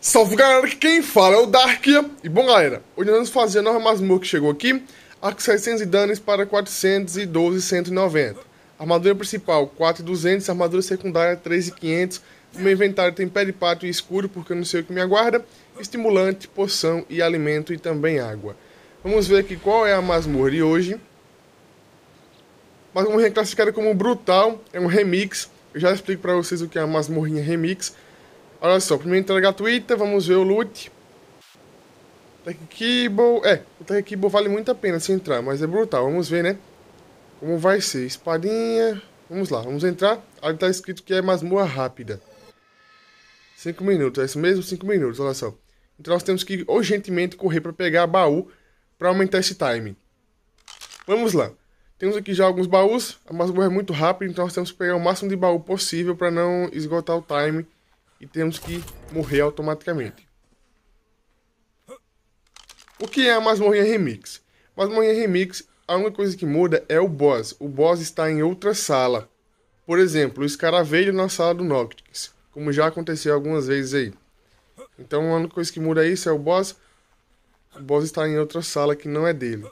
Salve galera, quem fala é o Dark. E bom galera, hoje nós vamos fazer a nova masmorra que chegou aqui. Arco 600 danos para 412 190. Armadura principal 4200, armadura secundária 3500. O meu inventário tem pé de pato e escuro porque eu não sei o que me aguarda. Estimulante, poção e alimento e também água. Vamos ver aqui qual é a masmorra de hoje. Masmorra é classificada como brutal, é um remix. Eu já explico para vocês o que é a masmorrinha remix Olha só, primeira entrega gratuita, vamos ver o loot. Tech Keyboard, é, o Tech Keyboard vale muito a pena se entrar, mas é brutal, vamos ver, né? Como vai ser, espadinha, vamos lá, vamos entrar. Ali tá escrito que é masmorra rápida. 5 minutos, é isso mesmo? 5 minutos, olha só. Então nós temos que urgentemente correr para pegar baú para aumentar esse time. Vamos lá. Temos aqui já alguns baús, a masmorra é muito rápida, então nós temos que pegar o máximo de baú possível para não esgotar o time e temos que morrer automaticamente. O que é a Masmorrinha Remix? Masmorrinha Remix, a única coisa que muda é o boss. O boss está em outra sala. Por exemplo, o escaravelho na sala do Noctis, como já aconteceu algumas vezes aí. Então a única coisa que muda isso é o boss. O boss está em outra sala que não é dele.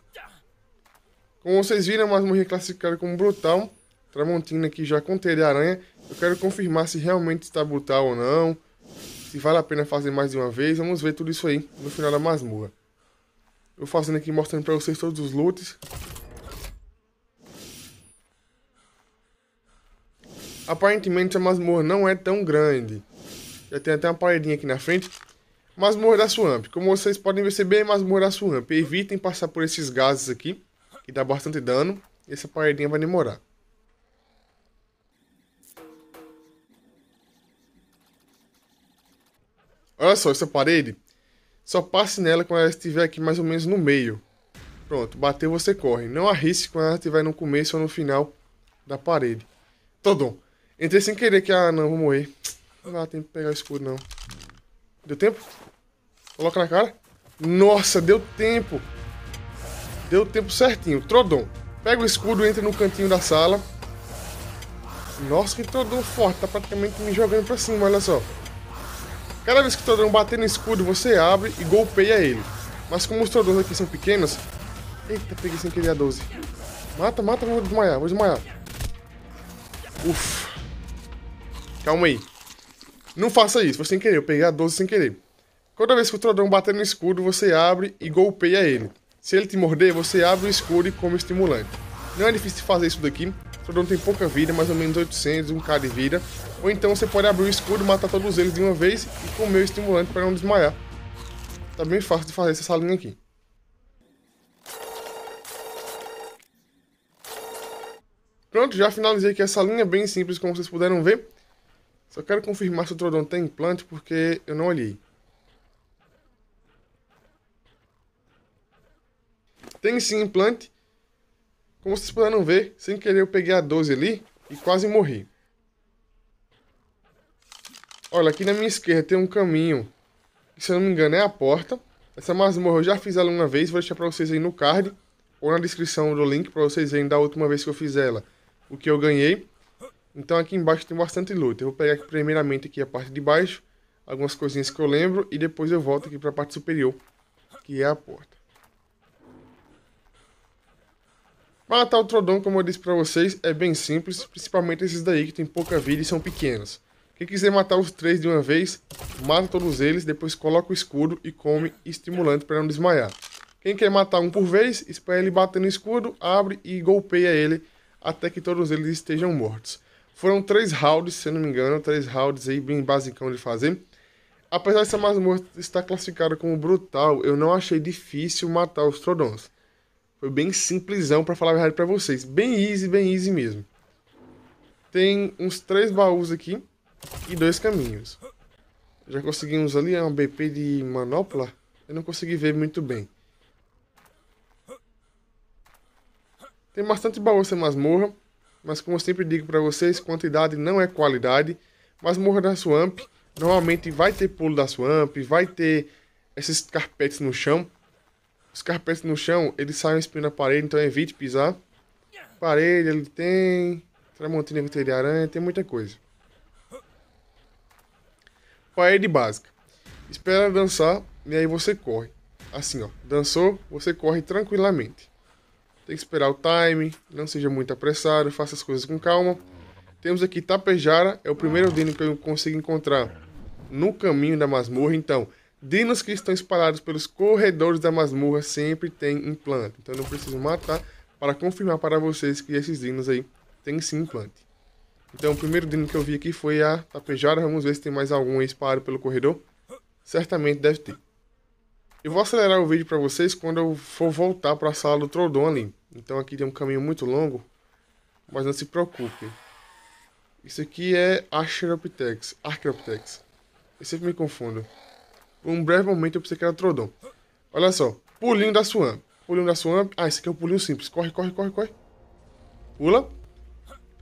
Como vocês viram, a Masmorrinha é classificada como brutal Tramontina aqui já com teia de aranha. Eu quero confirmar se realmente está brutal ou não. Se vale a pena fazer mais de uma vez. Vamos ver tudo isso aí no final da masmorra. Eu fazendo aqui, mostrando para vocês todos os loots. Aparentemente a masmorra não é tão grande. Já tem até uma paredinha aqui na frente. Masmorra da Swamp. Como vocês podem perceber, é masmorra da Swamp. Evitem passar por esses gases aqui, que dá bastante dano. Essa paredinha vai demorar. Olha só, essa parede. Só passe nela quando ela estiver aqui mais ou menos no meio. Pronto, bateu, você corre. Não arrisque quando ela estiver no começo ou no final da parede. Todom. Entrei sem querer que a... Ah, não, vou morrer. Não dá tempo de pegar o escudo, não. Deu tempo? Coloca na cara. Nossa, deu tempo. Deu tempo certinho. Trodon. Pega o escudo, entra no cantinho da sala. Nossa, que Trodon forte. Tá praticamente me jogando pra cima, olha só. Cada vez que o Trodon bater no escudo, você abre e golpeia ele. Mas como os Trodons aqui são pequenos... Eita, peguei sem querer a 12. Mata, mata, vou desmaiar, vou desmaiar. Ufa. Calma aí. Não faça isso, foi sem querer, eu peguei a 12 sem querer. Cada vez que o Trodon bater no escudo, você abre e golpeia ele. Se ele te morder, você abre o escudo e come o estimulante. Não é difícil de fazer isso daqui, Sodom tem pouca vida, mais ou menos 800, um cara de vida. Ou então você pode abrir o escudo, matar todos eles de uma vez e comer o estimulante para não desmaiar. Tá bem fácil de fazer essa salinha aqui. Pronto, já finalizei aqui essa linha bem simples, como vocês puderam ver. Só quero confirmar se o Trodon tem implante, porque eu não olhei. Tem sim implante, como vocês puderam ver, sem querer eu peguei a 12 ali e quase morri. Olha, aqui na minha esquerda tem um caminho, que, se eu não me engano é a porta. Essa masmorra eu já fiz ela uma vez, vou deixar pra vocês aí no card ou na descrição do link pra vocês verem da última vez que eu fiz ela o que eu ganhei. Então aqui embaixo tem bastante luta. Eu vou pegar aqui, primeiramente aqui a parte de baixo, algumas coisinhas que eu lembro e depois eu volto aqui para a parte superior, que é a porta. matar o Trodon, como eu disse para vocês, é bem simples, principalmente esses daí que tem pouca vida e são pequenos. Quem quiser matar os três de uma vez, mata todos eles, depois coloca o escudo e come estimulante para não desmaiar. Quem quer matar um por vez, espera ele bater no escudo, abre e golpeia ele até que todos eles estejam mortos. Foram três rounds, se não me engano, três rounds aí bem basicão de fazer. Apesar dessa masmorra estar classificada como brutal, eu não achei difícil matar os Trodons. Foi bem simplesão para falar a verdade para vocês. Bem easy, bem easy mesmo. Tem uns três baús aqui e dois caminhos. Já conseguimos ali, é um BP de manopla. Eu não consegui ver muito bem. Tem bastante baú sem masmorra, mas como eu sempre digo para vocês, quantidade não é qualidade. Masmorra da Swamp, normalmente vai ter pulo da Swamp, vai ter esses carpetes no chão. Os carpetes no chão, eles saem um parede, então evite pisar. Parede ele tem, tramontina com de aranha, tem muita coisa. Parede básica. Espera dançar e aí você corre. Assim, ó, dançou, você corre tranquilamente. Tem que esperar o time, não seja muito apressado, faça as coisas com calma. Temos aqui Tapejara, é o primeiro dino que eu consigo encontrar no caminho da masmorra, então Dinos que estão espalhados pelos corredores da masmorra sempre têm implante. Então eu não preciso matar para confirmar para vocês que esses dinos aí têm sim implante. Então o primeiro dino que eu vi aqui foi a tapejara. Vamos ver se tem mais algum aí espalhado pelo corredor. Certamente deve ter. Eu vou acelerar o vídeo para vocês quando eu for voltar para a sala do Troldon ali. Então aqui tem um caminho muito longo, mas não se preocupe. Isso aqui é Archeroptex, Archeroptex. Eu sempre me confundo um breve momento eu pensei que era Trodon. Olha só, pulinho da Swamp. Pulinho da Swamp. Ah, esse aqui é o pulinho simples. Corre, corre, corre, corre. Pula.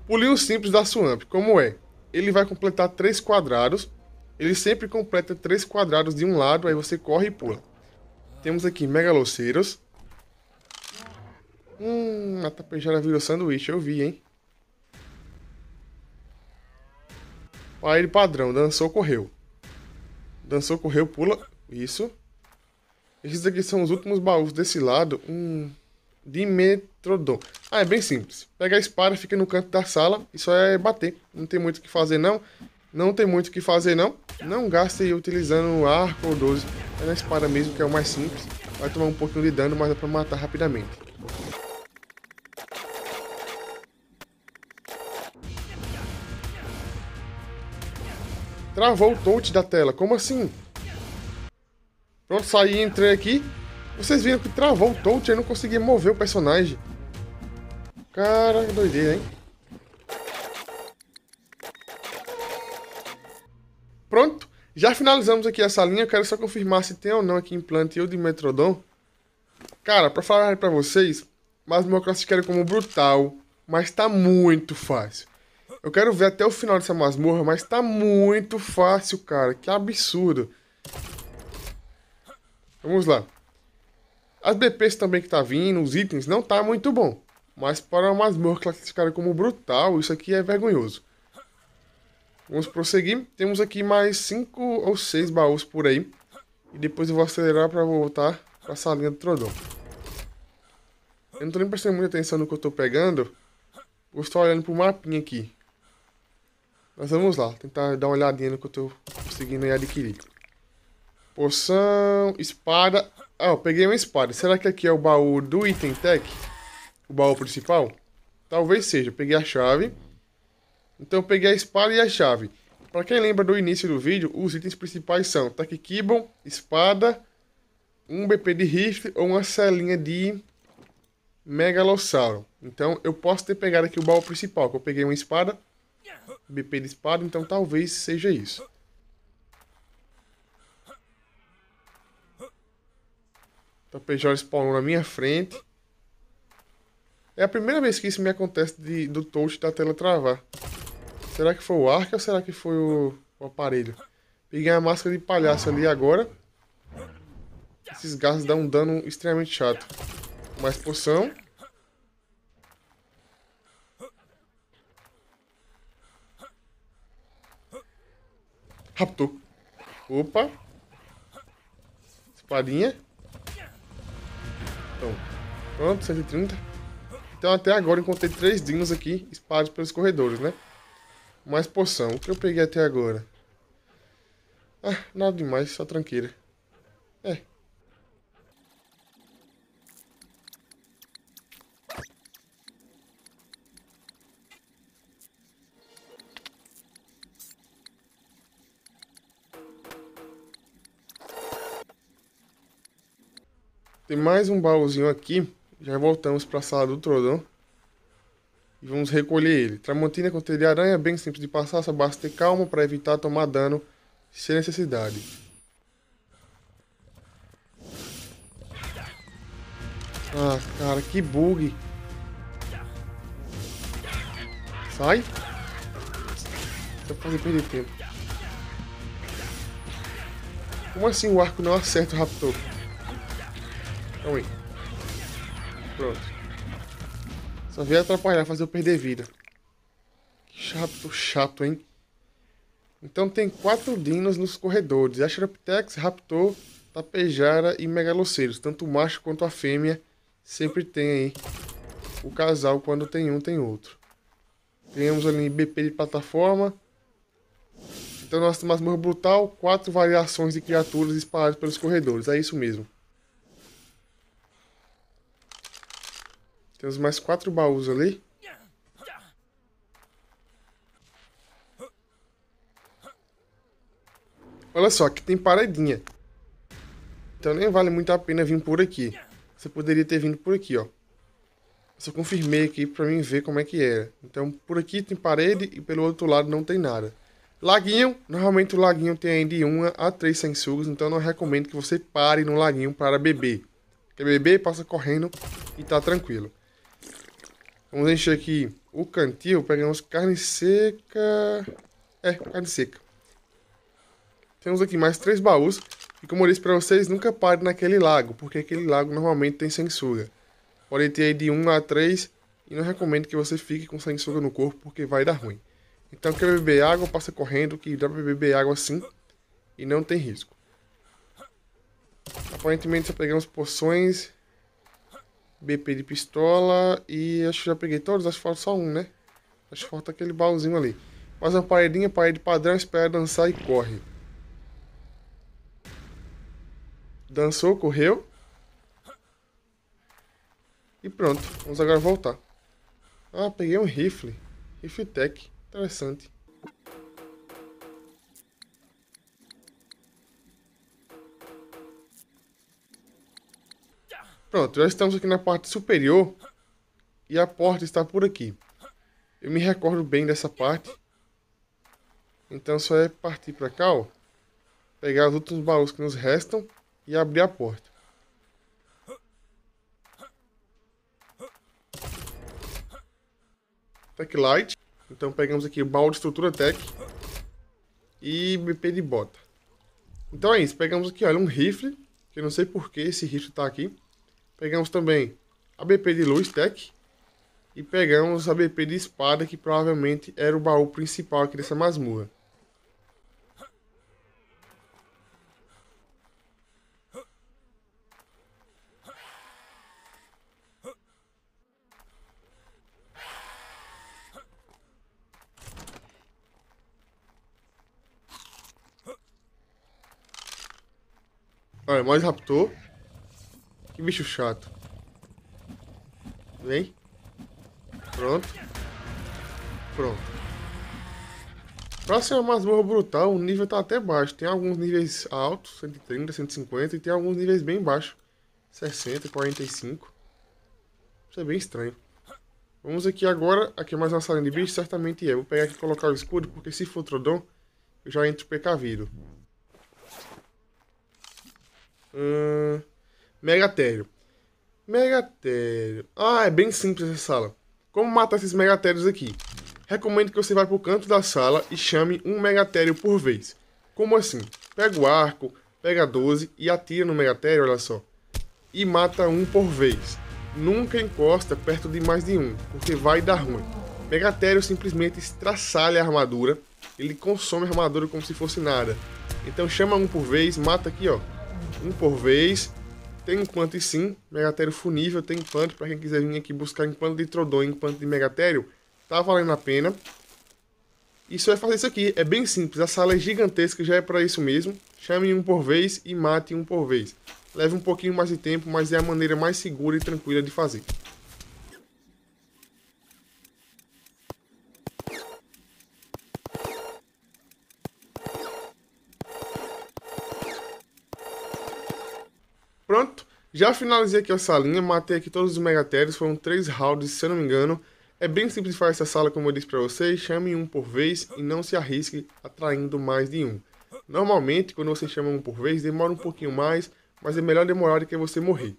Pulinho simples da Swamp. Como é? Ele vai completar três quadrados. Ele sempre completa três quadrados de um lado, aí você corre e pula. Temos aqui Megaloceiros. Hum, a tapejara virou sanduíche, eu vi, hein? Aí ele padrão, dançou, correu. Dançou, correu, pula. Isso. Esses aqui são os últimos baús desse lado. Um Dimetrodon. Ah, é bem simples. Pega a espada, fica no canto da sala. Isso é bater. Não tem muito o que fazer, não. Não tem muito o que fazer, não. Não gaste utilizando o arco ou 12. É na espada mesmo, que é o mais simples. Vai tomar um pouquinho de dano, mas dá é pra matar rapidamente. Travou o touch da tela. Como assim? Pronto, saí e entrei aqui. Vocês viram que travou o touch, eu não consegui mover o personagem. Caraca, doideira, hein? Pronto, já finalizamos aqui essa linha. Eu quero só confirmar se tem ou não aqui implante eu de Metrodon. Cara, pra falar pra vocês, mas meu classificaram como brutal, mas tá muito fácil. Eu quero ver até o final dessa masmorra, mas tá muito fácil, cara. Que absurdo. Vamos lá. As BPs também que tá vindo, os itens, não tá muito bom. Mas para uma masmorra classificada como brutal, isso aqui é vergonhoso. Vamos prosseguir. Temos aqui mais 5 ou 6 baús por aí. E depois eu vou acelerar para voltar para a salinha do Trodon. Eu não tô nem prestando muita atenção no que eu tô pegando. Eu estar olhando pro mapinha aqui. Mas vamos lá, tentar dar uma olhadinha no que eu tô conseguindo adquirir. Poção, espada. Ah, eu peguei uma espada. Será que aqui é o baú do item tech? O baú principal? Talvez seja. Eu peguei a chave. Então eu peguei a espada e a chave. Para quem lembra do início do vídeo, os itens principais são Takikibon, espada, um BP de rifle ou uma celinha de megalossauro. Então eu posso ter pegado aqui o baú principal, que eu peguei uma espada BP de espada, então talvez seja isso. Então PJ spawnou na minha frente. É a primeira vez que isso me acontece de, do touch da tela travar. Será que foi o arco ou será que foi o, o aparelho? Peguei a máscara de palhaço ali agora. Esses gases dão um dano extremamente chato. Mais poção. Raptou. Opa. Espadinha. Então, pronto, 130. Então até agora encontrei três dinos aqui espalhados pelos corredores, né? Mais poção. O que eu peguei até agora? Ah, nada demais, só tranqueira. É, Tem mais um baúzinho aqui. Já voltamos para a sala do Trodon. E vamos recolher ele. Tramontina é com teia de aranha, bem simples de passar, só basta ter calma para evitar tomar dano sem necessidade. Ah, cara, que bug. Sai. Só é fazer perder tempo. Como assim o arco não acerta o raptor? Então, Pronto. Só veio atrapalhar, fazer eu perder vida. Que chato, chato, hein? Então tem quatro dinos nos corredores. Ashraptex, Raptor, Tapejara e Megaloceiros. Tanto o macho quanto a fêmea sempre tem aí o casal. Quando tem um, tem outro. Ganhamos ali BP de plataforma. Então nós temos masmorra brutal, quatro variações de criaturas espalhadas pelos corredores. É isso mesmo. Temos mais quatro baús ali. Olha só, aqui tem paredinha. Então nem vale muito a pena vir por aqui. Você poderia ter vindo por aqui, ó. Só confirmei aqui pra mim ver como é que era. É. Então por aqui tem parede e pelo outro lado não tem nada. Laguinho, normalmente o laguinho tem aí de 1 a 3 sanguessugas, então não recomendo que você pare no laguinho para beber. Quer beber, passa correndo e tá tranquilo. Vamos encher aqui o cantil. Pegamos carne seca. É, carne seca. Temos aqui mais três baús. E como eu disse para vocês, nunca pare naquele lago, porque aquele lago normalmente tem censura. Pode ter aí de 1 a 3 e não recomendo que você fique com censura no corpo, porque vai dar ruim. Então quer beber água, passa correndo, que dá para beber água assim e não tem risco. Aparentemente só pegamos poções BP de pistola e acho que já peguei todos, acho que falta só um, né? Acho que falta aquele baúzinho ali. Mais uma paredinha, parede padrão, espera dançar e corre. Dançou, correu. E pronto, vamos agora voltar. Ah, peguei um rifle. Rifle Tech, interessante. Pronto, já estamos aqui na parte superior e a porta está por aqui. Eu me recordo bem dessa parte. Então só é partir para cá, ó, pegar os últimos baús que nos restam e abrir a porta. Tech Light. Então pegamos aqui o de estrutura tech e BP de bota. Então é isso, pegamos aqui, olha, um rifle, que eu não sei por que esse rifle está aqui. Pegamos também a BP de luz tech e pegamos a BP de espada que provavelmente era o baú principal aqui dessa masmorra. Olha, mais raptor. Que bicho chato. Vem. Pronto. Pronto. uma masmorra brutal, o nível tá até baixo. Tem alguns níveis altos, 130, 150, e tem alguns níveis bem baixos. 60, 45. Isso é bem estranho. Vamos aqui agora, aqui é mais uma salinha de bicho, certamente é. Vou pegar aqui e colocar o escudo, porque se for Trodon, eu já entro precavido. Hum... Megatério. Megatério. Ah, é bem simples essa sala. Como matar esses megatérios aqui? Recomendo que você vá para o canto da sala e chame um megatério por vez. Como assim? Pega o arco, pega 12 e atira no megatério, olha só. E mata um por vez. Nunca encosta perto de mais de um, porque vai dar ruim. Megatério simplesmente estraçalha a armadura, ele consome a armadura como se fosse nada. Então chama um por vez, mata aqui ó, um por vez, tem enquanto e sim, Megatério funível, tem enquanto para quem quiser vir aqui buscar enquanto de Trodon, enquanto de Megatério, tá valendo a pena. E é fazer isso aqui, é bem simples, a sala é gigantesca, já é para isso mesmo. Chame um por vez e mate um por vez. Leva um pouquinho mais de tempo, mas é a maneira mais segura e tranquila de fazer. Pronto, já finalizei aqui essa linha, matei aqui todos os megatérios, foram três rounds, se eu não me engano. É bem simples fazer essa sala, como eu disse para vocês, chame um por vez e não se arrisque atraindo mais de um. Normalmente, quando você chama um por vez, demora um pouquinho mais, mas é melhor demorar do que você morrer.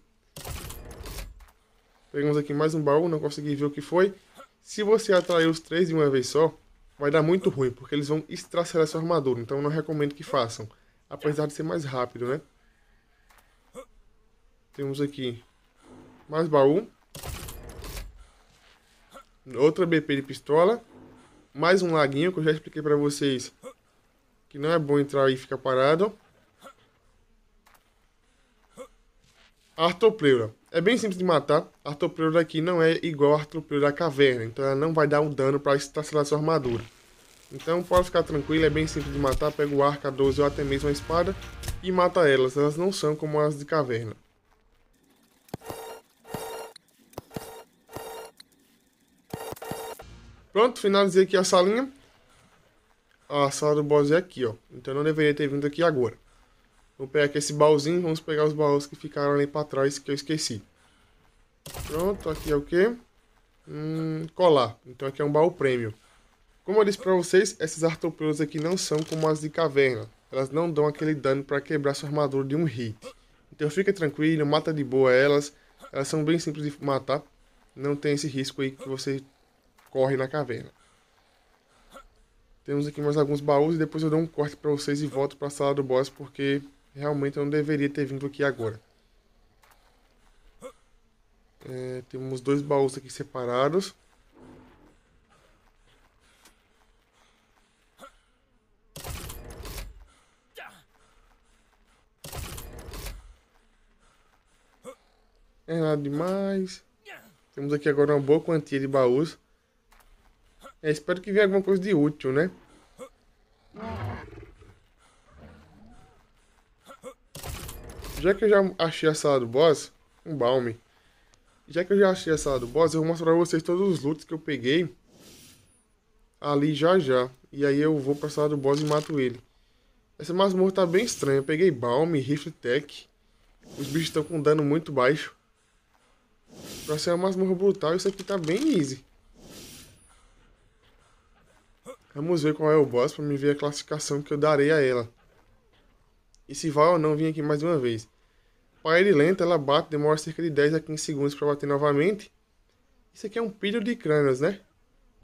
Pegamos aqui mais um baú, não consegui ver o que foi. Se você atrair os três de uma vez só, vai dar muito ruim, porque eles vão estraçalhar sua armadura, então não recomendo que façam. Apesar de ser mais rápido, né? Temos aqui mais baú. Outra BP de pistola. Mais um laguinho que eu já expliquei para vocês. Que não é bom entrar e ficar parado. Artopleura. É bem simples de matar. A Artopleura aqui não é igual a Artopleura da caverna. Então ela não vai dar um dano para estacionar sua armadura. Então pode ficar tranquilo, é bem simples de matar. Pega o arco, a 12 ou até mesmo a espada e mata elas. Elas não são como as de caverna. Pronto, finalizei aqui a salinha. A sala do boss é aqui, ó. Então não deveria ter vindo aqui agora. Vou pegar aqui esse baúzinho. Vamos pegar os baús que ficaram ali pra trás que eu esqueci. Pronto, aqui é o quê? Hum, colar. Então aqui é um baú prêmio. Como eu disse pra vocês, essas artopelas aqui não são como as de caverna. Elas não dão aquele dano pra quebrar sua armadura de um hit. Então fica tranquilo, mata de boa elas. Elas são bem simples de matar. Não tem esse risco aí que você corre na caverna. Temos aqui mais alguns baús e depois eu dou um corte para vocês e volto para a sala do boss, porque realmente eu não deveria ter vindo aqui agora. É, temos dois baús aqui separados. É nada demais. Temos aqui agora uma boa quantia de baús. É, espero que venha alguma coisa de útil, né? Já que eu já achei a sala do boss, um balme. Já que eu já achei a sala do boss, eu vou mostrar pra vocês todos os loots que eu peguei ali já já. E aí eu vou pra sala do boss e mato ele. Essa masmorra tá bem estranha. Eu peguei balme, rifle tech. Os bichos estão com dano muito baixo. Pra ser uma masmorra brutal, isso aqui tá bem easy. Vamos ver qual é o boss para me ver a classificação que eu darei a ela. E se vai ou não vir aqui mais uma vez. Para ele lenta, ela bate, demora cerca de 10 a 15 segundos para bater novamente. Isso aqui é um pilho de crânios, né?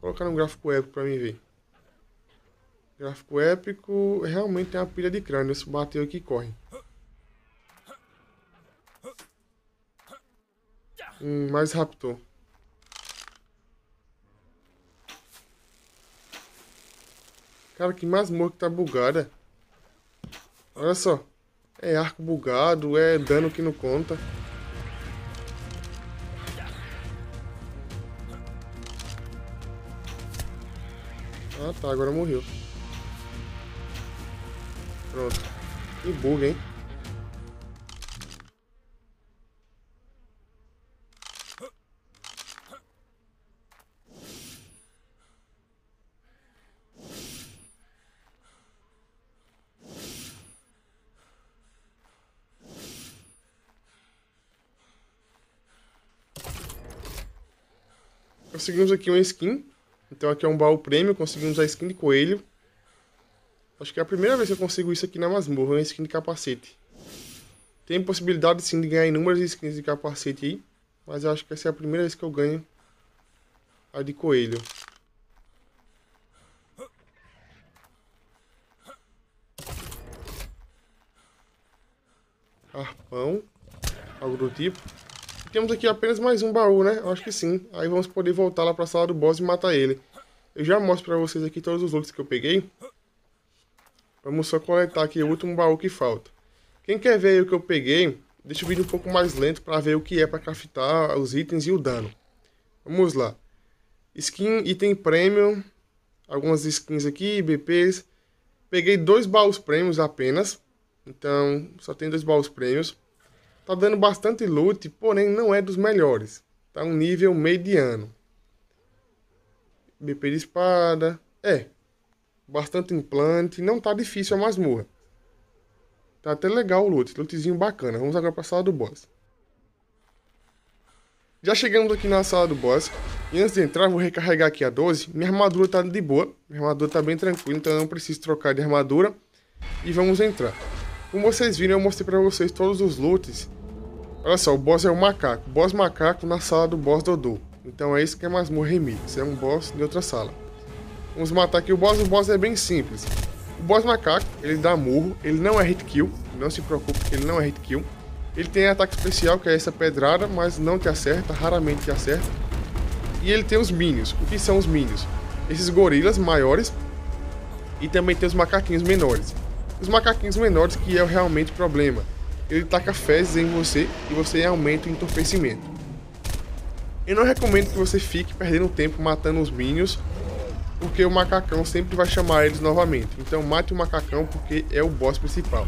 Vou colocar um gráfico épico para mim ver. Gráfico épico realmente é uma pilha de crânios. Bateu aqui e corre. Hum, mais raptor. Cara, que masmorra que tá bugada. É. Olha só. É arco bugado, é dano que não conta. Ah tá, agora morreu. Pronto. Que bug, hein? conseguimos aqui uma skin. Então aqui é um baú prêmio, conseguimos a skin de coelho. Acho que é a primeira vez que eu consigo isso aqui na masmorra, uma skin de capacete. Tem possibilidade sim de ganhar inúmeras skins de capacete aí. Mas eu acho que essa é a primeira vez que eu ganho a de coelho. Arpão, algo do tipo. Temos aqui apenas mais um baú, né? Eu acho que sim. Aí vamos poder voltar lá pra sala do boss e matar ele. Eu já mostro pra vocês aqui todos os outros que eu peguei. Vamos só coletar aqui o último baú que falta. Quem quer ver o que eu peguei, deixa o vídeo um pouco mais lento pra ver o que é pra craftar os itens e o dano. Vamos lá. Skin, item premium, algumas skins aqui, BPs. Peguei dois baús prêmios apenas. Então, só tem dois baús prêmios. Tá dando bastante loot, porém não é dos melhores. Tá um nível mediano. BP de espada. É. Bastante implante. Não tá difícil a masmorra. Tá até legal o loot. Lootzinho bacana. Vamos agora pra sala do boss. Já chegamos aqui na sala do boss. E antes de entrar, vou recarregar aqui a 12. Minha armadura tá de boa. Minha armadura tá bem tranquila, então eu não preciso trocar de armadura. E vamos entrar. Como vocês viram, eu mostrei para vocês todos os loots. Olha só, o boss é o macaco. Boss macaco na sala do boss Dodô. Então é isso que é Masmorra Remix, é um boss de outra sala. Vamos matar aqui o boss, o boss é bem simples. O boss macaco, ele dá murro, ele não é hit kill, não se preocupe que ele não é hit kill. Ele tem ataque especial, que é essa pedrada, mas não te acerta, raramente te acerta. E ele tem os minions. O que são os minions? Esses gorilas maiores e também tem os macaquinhos menores. Os macaquinhos menores que é realmente o problema. Ele taca fezes em você e você aumenta o entorpecimento. Eu não recomendo que você fique perdendo tempo matando os minions, porque o macacão sempre vai chamar eles novamente. Então mate o macacão porque é o boss principal.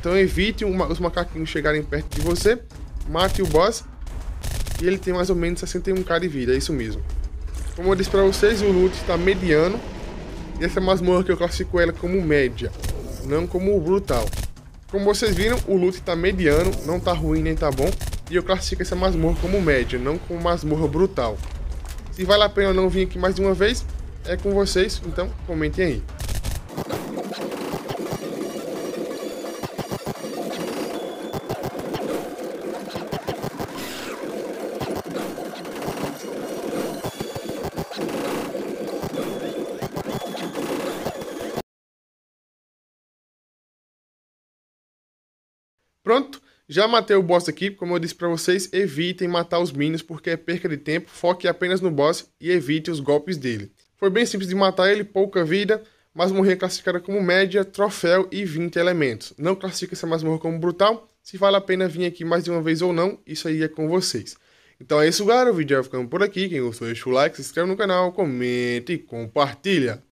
Então evite os macaquinhos chegarem perto de você, mate o boss e ele tem mais ou menos 61k de vida, é isso mesmo. Como eu disse para vocês, o loot está mediano e essa masmorra que eu classifico ela como média não como o brutal. Como vocês viram, o loot está mediano, não está ruim nem está bom, e eu classifico essa masmorra como média, não como masmorra brutal. Se vale a pena ou não vir aqui mais de uma vez, é com vocês, então comentem aí. Pronto, já matei o boss aqui, como eu disse para vocês, evitem matar os minions porque é perca de tempo, foque apenas no boss e evite os golpes dele. Foi bem simples de matar ele, pouca vida, mas é classificada como média, troféu e 20 elementos. Não classifica essa masmorra como brutal, se vale a pena vir aqui mais de uma vez ou não, isso aí é com vocês. Então é isso, galera, o vídeo vai ficando por aqui, quem gostou deixa o like, se inscreve no canal, comenta e compartilha.